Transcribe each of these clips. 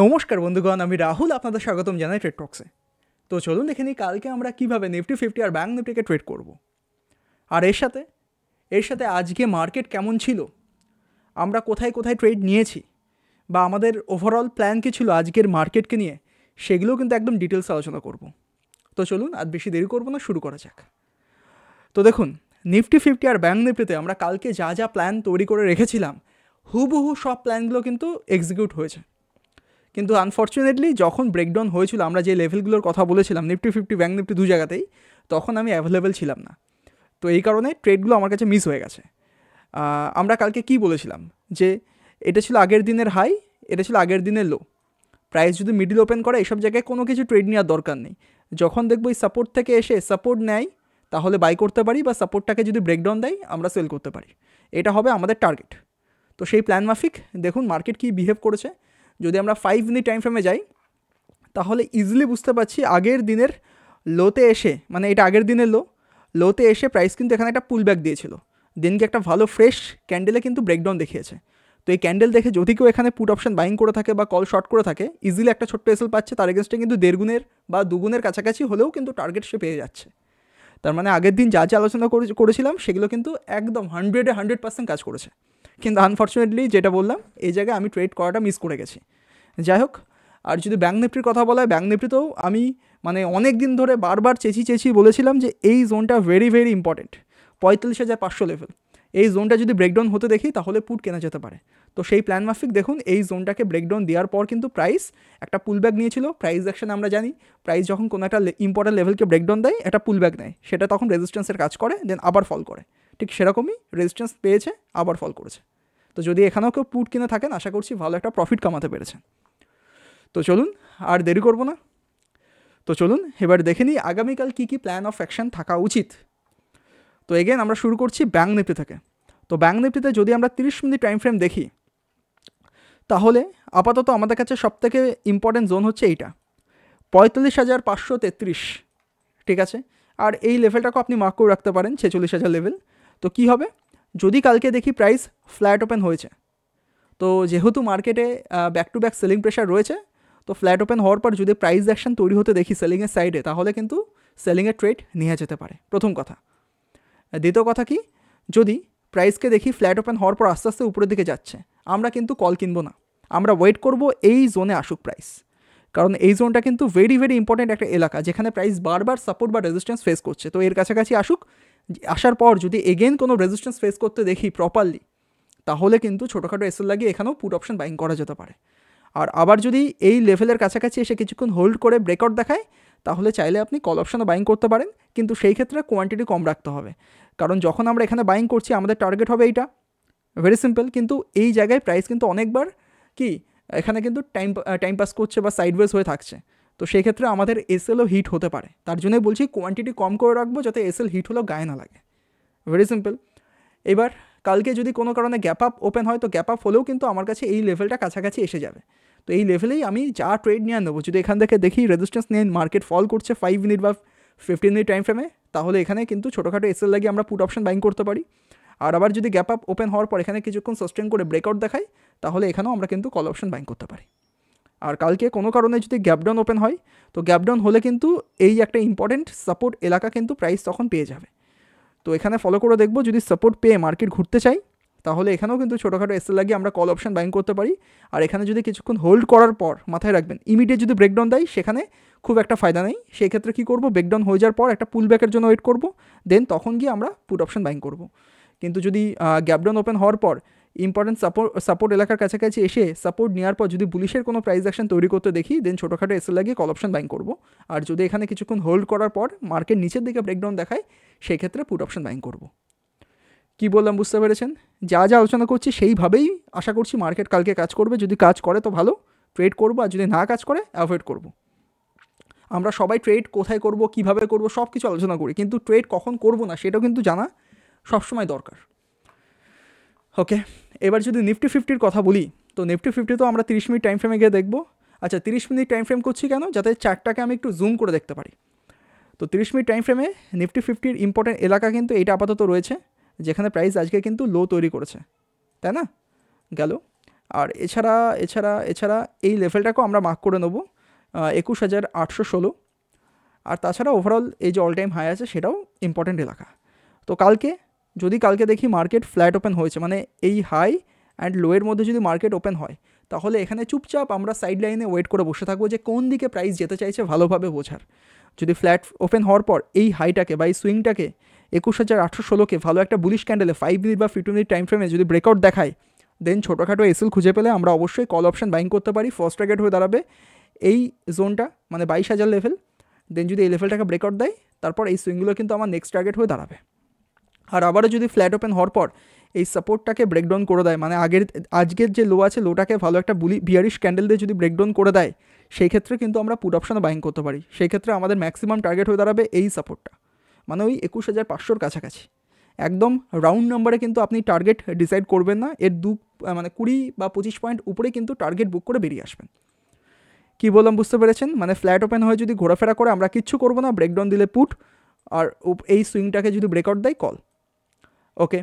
নমস্কার বন্ধুগণ আমি রাহুল আপনাদের স্বাগতম জানাই ট্রেড টক্সে তো চলুন দেখে নিই কালকে আমরা কীভাবে নিফটি ফিফটি আর ব্যাঙ্ক নিফটিকে ট্রেড করব আর এর সাথে এর সাথে আজকে মার্কেট কেমন ছিল আমরা কোথায় কোথায় ট্রেড নিয়েছি বা আমাদের ওভারঅল প্ল্যান কী ছিল আজকের মার্কেটকে নিয়ে সেগুলো কিন্তু একদম ডিটেলস আলোচনা করব তো চলুন আর বেশি দেরি করবো না শুরু করা যাক তো দেখুন নিফটি ফিফটি আর ব্যাঙ্ক নিফটিতে আমরা কালকে যা যা প্ল্যান তৈরি করে রেখেছিলাম হুবহু সব প্ল্যানগুলো কিন্তু এক্সিকিউট হয়েছে কিন্তু আনফর্চুনেটলি যখন ব্রেকডাউন হয়েছিল আমরা যে লেভেলগুলোর কথা বলেছিলাম নিফটি ফিফটি ব্যাঙ্ক নিফটি দু জায়গাতেই তখন আমি অ্যাভেলেবেল ছিলাম না তো এই কারণে ট্রেডগুলো আমার কাছে মিস হয়ে গেছে আমরা কালকে কি বলেছিলাম যে এটা ছিল আগের দিনের হাই এটা ছিল আগের দিনের লো প্রাইস যদি মিডিল ওপেন করে এসব জায়গায় কোনো কিছু ট্রেড নেওয়ার দরকার নেই যখন দেখবো এই সাপোর্ট থেকে এসে সাপোর্ট নেয় তাহলে বাই করতে পারি বা সাপোর্টটাকে যদি ব্রেকডাউন দেয় আমরা সেল করতে পারি এটা হবে আমাদের টার্গেট তো সেই প্ল্যান মাফিক দেখুন মার্কেট কী বিহেভ করেছে যদি আমরা ফাইভ মিনিট টাইম ফ্রেমে যাই তাহলে ইজিলি বুঝতে পারছি আগের দিনের লোতে এসে মানে এটা আগের দিনের লো লোতে এসে প্রাইস কিন্তু এখানে একটা পুল ব্যাক দিয়েছিল দিনকে একটা ভালো ফ্রেশ ক্যান্ডেলে কিন্তু ব্রেকডাউন দেখিয়েছে তো এই ক্যান্ডেল দেখে যদি কেউ এখানে পুট অপশন বাইং করে থাকে বা কল শর্ট করে থাকে ইজিলি একটা ছোট্ট এসেল পাচ্ছে তার এগেনস্টে কিন্তু দেড়গুণের বা দুগুণের কাছাকাছি হলেও কিন্তু টার্গেট সে পেয়ে যাচ্ছে তার মানে আগের দিন যা যা আলোচনা করেছিলাম সেগুলো কিন্তু একদম হান্ড্রেডে হান্ড্রেড পার্সেন্ট কাজ করেছে কিন্তু আনফর্চুনেটলি যেটা বললাম এই জায়গায় আমি ট্রেড করাটা মিস করে গেছি যাই হোক আর যদি ব্যাঙ্ক নিফটির কথা বলা হয় ব্যাঙ্ক নিফটিতেও আমি মানে অনেক দিন ধরে বারবার চেঁচি চেঁচি বলেছিলাম যে এই জোনটা ভেরি ভেরি ইম্পর্টেন্ট পঁয়তাল্লিশ হাজার পাঁচশো লেভেল এই জোনটা যদি ব্রেকডাউন হতে দেখি তাহলে পুট কেনা যেতে পারে তো সেই প্ল্যান মাফিক দেখুন এই জোনটাকে ব্রেকডাউন দেওয়ার পর কিন্তু প্রাইস একটা পুল ব্যাগ নিয়েছিল প্রাইস অ্যাকশন আমরা জানি প্রাইস যখন কোনো একটা ইম্পর্টেন্ট লেভেলকে ব্রেকডাউন দেয় একটা পুল ব্যাগ নেয় সেটা তখন রেজিস্ট্যান্সের কাজ করে দেন আবার ফল করে ঠিক সেরকমই রেজিস্ট্যান্স পেয়েছে আবার ফল করেছে তো যদি এখানেও কেউ পুট কিনে থাকেন আশা করছি ভালো একটা প্রফিট কামাতে পেরেছেন তো চলুন আর দেরি করব না তো চলুন এবার দেখে নিই আগামীকাল কী কী প্ল্যান অফ অ্যাকশান থাকা উচিত তো এগেন আমরা শুরু করছি ব্যাঙ্ক নিফটি থেকে তো ব্যাঙ্ক নিফটিতে যদি আমরা তিরিশ মিনিট টাইম ফ্রেম দেখি তাহলে আপাতত আমাদের কাছে সব থেকে ইম্পর্টেন্ট জোন হচ্ছে এইটা পঁয়তাল্লিশ হাজার পাঁচশো তেত্রিশ ঠিক আছে আর এই লেভেলটাকেও আপনি মার্ক করে রাখতে পারেন ছেচল্লিশ হাজার লেভেল তো কি হবে যদি কালকে দেখি প্রাইস ফ্ল্যাট ওপেন হয়েছে তো যেহেতু মার্কেটে back to back selling pressure রয়েছে তো ফ্ল্যাট ওপেন হওয়ার পর যদি প্রাইস অ্যাকশন তৈরি হতে দেখি সেলিংয়ের সাইডে তাহলে কিন্তু সেলিংয়ের ট্রেড নিয়ে যেতে পারে প্রথম কথা দ্বিতীয় কথা কি যদি প্রাইসকে দেখি ফ্ল্যাট ওপেন হওয়ার পর আস্তে আস্তে উপরের দিকে যাচ্ছে আমরা কিন্তু কল কিনবো না আমরা ওয়েট করব এই জোনে আসুক প্রাইস কারণ এই জোনটা কিন্তু ভেরি ভেরি ইম্পর্টেন্ট একটা এলাকা যেখানে প্রাইস বারবার সাপোর্ট বা রেজিস্ট্যান্স ফেস করছে তো এর কাছাকাছি আসুক আসার পর যদি এগেন কোনো রেজিস্ট্যান্স ফেস করতে দেখি প্রপারলি তাহলে কিন্তু ছোটোখাটো এসএল লাগিয়ে এখানেও পুট অপশন বাইং করা যেতে পারে আর আবার যদি এই লেভেলের কাছাকাছি এসে কিছুক্ষণ হোল্ড করে ব্রেকআউট দেখায় তাহলে চাইলে আপনি কল অপশনও বাইং করতে পারেন কিন্তু সেই ক্ষেত্রে কোয়ান্টিটি কম রাখতে হবে কারণ যখন আমরা এখানে বাইং করছি আমাদের টার্গেট হবে এইটা ভেরি সিম্পল কিন্তু এই জায়গায় প্রাইস কিন্তু অনেকবার কি এখানে কিন্তু টাইম টাইম পাস করছে বা সাইডওয়েজ হয়ে থাকছে তো সেই ক্ষেত্রে আমাদের এসএলও হিট হতে পারে তার জন্যই বলছি কোয়ান্টিটি কম করে রাখবো যাতে এসএল হিট হলেও গায়ে না লাগে ভেরি সিম্পল এবার কালকে যদি কোনো কারণে গ্যাপ আপ ওপেন হয় তো গ্যাপ আপ হলেও কিন্তু আমার কাছে এই লেভেলটা কাছাকাছি এসে যাবে তো এই লেভেলেই আমি যা ট্রেড নিয়ে নেবো যদি এখান থেকে দেখি রেজিস্ট্যান্স নিয়ে মার্কেট ফল করছে ফাইভ মিনিট বা ফিফটিন মিনিট টাইম ফ্রেমে তাহলে এখানে কিন্তু ছোটোখাটো এসএল লাগিয়ে আমরা পুট অপশন বাইং করতে পারি আর আবার যদি গ্যাপ আপ ওপেন হওয়ার পর এখানে কিছুক্ষণ সাস্টেন করে ব্রেকআউট দেখায় তাহলে এখানেও আমরা কিন্তু কল অপশন বাইং করতে পারি আর কালকে কোনো কারণে যদি গ্যাপডাউন ওপেন হয় তো গ্যাপডাউন হলে কিন্তু এই একটা ইম্পর্টেন্ট সাপোর্ট এলাকা কিন্তু প্রাইস তখন পেয়ে যাবে তো এখানে ফলো করে দেখবো যদি সাপোর্ট পেয়ে মার্কেট ঘুরতে চাই তাহলে এখানেও কিন্তু ছোটোখাটো এসে লাগিয়ে আমরা কল অপশন বাইং করতে পারি আর এখানে যদি কিছুক্ষণ হোল্ড করার পর মাথায় রাখবেন ইমিডিয়েট যদি ব্রেকডাউন দেয় সেখানে খুব একটা ফায়দা নেই সেই ক্ষেত্রে কী করবো ব্রেকডাউন হয়ে যাওয়ার পর একটা পুল ব্যাকের জন্য ওয়েট করবো দেন তখন গিয়ে আমরা পুট অপশন বাইং করবো কিন্তু যদি গ্যাপডাউন ওপেন হওয়ার পর ইম্পর্টেন্ট সাপোর্ট সাপোর্ট এলাকার কাছাকাছি এসে সাপোর্ট নেওয়ার পর যদি পুলিশের কোনো প্রাইস অ্যাকশন তৈরি করতে দেখি দেন ছোটোখাটো এসে লাগিয়ে কল অপশন বাইং করবো আর যদি এখানে কিছুক্ষণ হোল্ড করার পর মার্কেট নিচের দিকে ব্রেকডাউন দেখায় সেই ক্ষেত্রে পুট অপশন বাইং করব কি বললাম বুঝতে পেরেছেন যা যা আলোচনা করছি সেইভাবেই আশা করছি মার্কেট কালকে কাজ করবে যদি কাজ করে তো ভালো ট্রেড করবো আর যদি না কাজ করে অ্যাভয়েড করব আমরা সবাই ট্রেড কোথায় করব কিভাবে করব সব কিছু আলোচনা করি কিন্তু ট্রেড কখন করব না সেটাও কিন্তু জানা সবসময় দরকার ওকে এবার যদি নিফটি ফিফটির কথা বলি তো নিফটি ফিফটি তো আমরা তিরিশ মিনিট টাইম ফ্রেমে গিয়ে দেখবো আচ্ছা তিরিশ মিনিট টাইম ফ্রেম করছি কেন যাতে চারটাকে আমি একটু জুম করে দেখতে পারি তো তিরিশ মিনিট টাইম ফ্রেমে নিফটি ফিফটির ইম্পর্টেন্ট এলাকা কিন্তু এটা আপাতত রয়েছে যেখানে প্রাইস আজকে কিন্তু লো তৈরি করেছে তাই না গেল আর এছাড়া এছাড়া এছাড়া এই লেভেলটাকেও আমরা মার্ক করে নেবো একুশ হাজার আটশো ষোলো আর তাছাড়া ওভারঅল এই যে অল টাইম হাই আছে সেটাও ইম্পর্টেন্ট এলাকা তো কালকে যদি কালকে দেখি মার্কেট ফ্ল্যাট ওপেন হয়েছে মানে এই হাই অ্যান্ড লোয়ের মধ্যে যদি মার্কেট ওপেন হয় তাহলে এখানে চুপচাপ আমরা সাইড লাইনে ওয়েট করে বসে থাকবো যে কোন দিকে প্রাইস যেতে চাইছে ভালোভাবে বোঝার যদি ফ্ল্যাট ওপেন হওয়ার পর এই হাইটাকে বা এই সুইংটাকে একুশ হাজার আটশো ষোলোকে ভালো একটা বুলিশ ক্যান্ডেলে ফাইভ মিনিট বা ফিফটি মিনিট টাইম ফ্রেমে যদি ব্রেকআউট দেখায় দেন ছোটোখাটো এসএল খুঁজে পেলে আমরা অবশ্যই কল অপশান বাইং করতে পারি ফার্স্ট টার্গেট হয়ে দাঁড়াবে এই জোনটা মানে বাইশ হাজার লেভেল দেন যদি এই লেভেলটাকে ব্রেকআউট দেয় তারপর এই সুইংগুলো কিন্তু আমার নেক্সট টার্গেট হয়ে দাঁড়াবে আর আবারও যদি ফ্ল্যাট ওপেন হওয়ার পর এই সাপোর্টটাকে ব্রেকডাউন করে দেয় মানে আগের আজকের যে লো আছে লোটাকে ভালো একটা বুলি বিয়ারিশ ক্যান্ডেল দিয়ে যদি ব্রেকডাউন করে দেয় সেই ক্ষেত্রে কিন্তু আমরা পুট অপশানে বাইং করতে পারি সেই ক্ষেত্রে আমাদের ম্যাক্সিমাম টার্গেট হয়ে দাঁড়াবে এই সাপোর্টটা মানে ওই একুশ হাজার পাঁচশোর কাছাকাছি একদম রাউন্ড নাম্বারে কিন্তু আপনি টার্গেট ডিসাইড করবেন না এর দু মানে কুড়ি বা পঁচিশ পয়েন্ট উপরে কিন্তু টার্গেট বুক করে বেরিয়ে আসবেন কী বললাম বুঝতে পেরেছেন মানে ফ্ল্যাট ওপেন হয়ে যদি ঘোরাফেরা করে আমরা কিচ্ছু করবো না ব্রেকডাউন দিলে পুট আর এই সুইংটাকে যদি ব্রেকআউট দেয় কল ওকে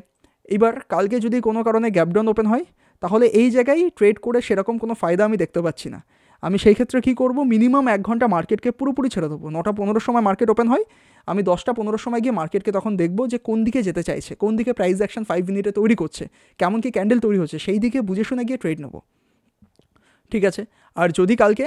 এবার কালকে যদি কোনো কারণে গ্যাপডাউন ওপেন হয় তাহলে এই জায়গায় ট্রেড করে সেরকম কোনো ফায়দা আমি দেখতে পাচ্ছি না আমি সেই ক্ষেত্রে কী করব মিনিমাম এক ঘন্টা মার্কেটকে পুরোপুরি ছেড়ে দেবো নটা পনেরোর সময় মার্কেট ওপেন হয় আমি দশটা পনেরোর সময় গিয়ে মার্কেটকে তখন দেখব যে কোন দিকে যেতে চাইছে কোন দিকে প্রাইস অ্যাকশন ফাইভ মিনিটে তৈরি করছে কেমন কি ক্যান্ডেল তৈরি হচ্ছে সেই দিকে বুঝে শুনে গিয়ে ট্রেড নেবো ঠিক আছে আর যদি কালকে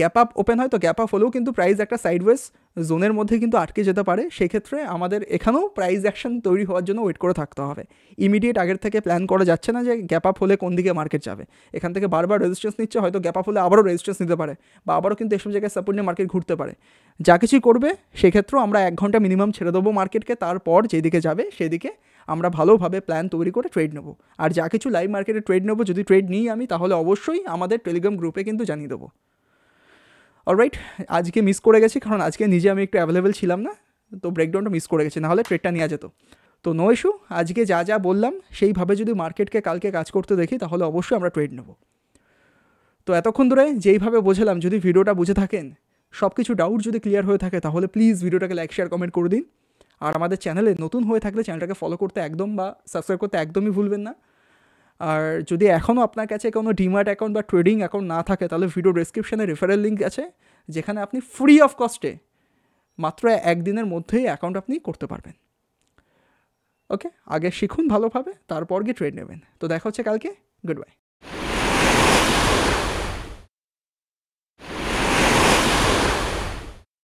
গ্যাপ আপ ওপেন হয় তো গ্যাপ আপ হলেও কিন্তু প্রাইস একটা সাইডওয়েজ জোনের মধ্যে কিন্তু আটকে যেতে পারে সেক্ষেত্রে আমাদের এখানেও প্রাইস অ্যাকশন তৈরি হওয়ার জন্য ওয়েট করে থাকতে হবে ইমিডিয়েট আগের থেকে প্ল্যান করা যাচ্ছে না যে গ্যাপ আপ হলে কোন দিকে মার্কেট যাবে এখান থেকে বারবার রেজিস্ট্যান্স নিচ্ছে হয়তো গ্যাপ আপ হলে আবারও রেজিস্ট্যান্স নিতে পারে বা আবারও কিন্তু এসব জায়গায় সাপোর্ট নিয়ে মার্কেট ঘুরতে পারে যা কিছুই করবে সেক্ষেত্রেও আমরা এক ঘন্টা মিনিমাম ছেড়ে দেবো মার্কেটকে তারপর যেদিকে যাবে সেদিকে আমরা ভালোভাবে প্ল্যান তৈরি করে ট্রেড নেবো আর যা কিছু লাইভ মার্কেটে ট্রেড নেবো যদি ট্রেড নিই আমি তাহলে অবশ্যই আমাদের টেলিগ্রাম গ্রুপে কিন্তু জানিয়ে দেবো অলরাইট আজকে মিস করে গেছি কারণ আজকে নিজে আমি একটু অ্যাভেলেবেল ছিলাম না তো ব্রেকডাউনটা মিস করে গেছি নাহলে ট্রেডটা নেওয়া যেত তো নো ইস্যু আজকে যা যা বললাম সেইভাবে যদি মার্কেটকে কালকে কাজ করতে দেখি তাহলে অবশ্যই আমরা ট্রেড নেব তো এতক্ষণ ধরে যেইভাবে বোঝালাম যদি ভিডিওটা বুঝে থাকেন সব কিছু ডাউট যদি ক্লিয়ার হয়ে থাকে তাহলে প্লিজ ভিডিওটাকে লাইক শেয়ার কমেন্ট করে দিন আর আমাদের চ্যানেলে নতুন হয়ে থাকলে চ্যানেলটাকে ফলো করতে একদম বা সাবস্ক্রাইব করতে একদমই ভুলবেন না আর যদি এখনও আপনার কাছে কোনো ডিমার্ট অ্যাকাউন্ট বা ট্রেডিং অ্যাকাউন্ট না থাকে তাহলে ভিডিও ডিসক্রিপশানে রেফারেল লিঙ্ক আছে যেখানে আপনি ফ্রি অফ কস্টে মাত্র একদিনের মধ্যেই অ্যাকাউন্ট আপনি করতে পারবেন ওকে আগে শিখুন ভালোভাবে তারপর গিয়ে ট্রেড নেবেন তো দেখা হচ্ছে কালকে গুড বাই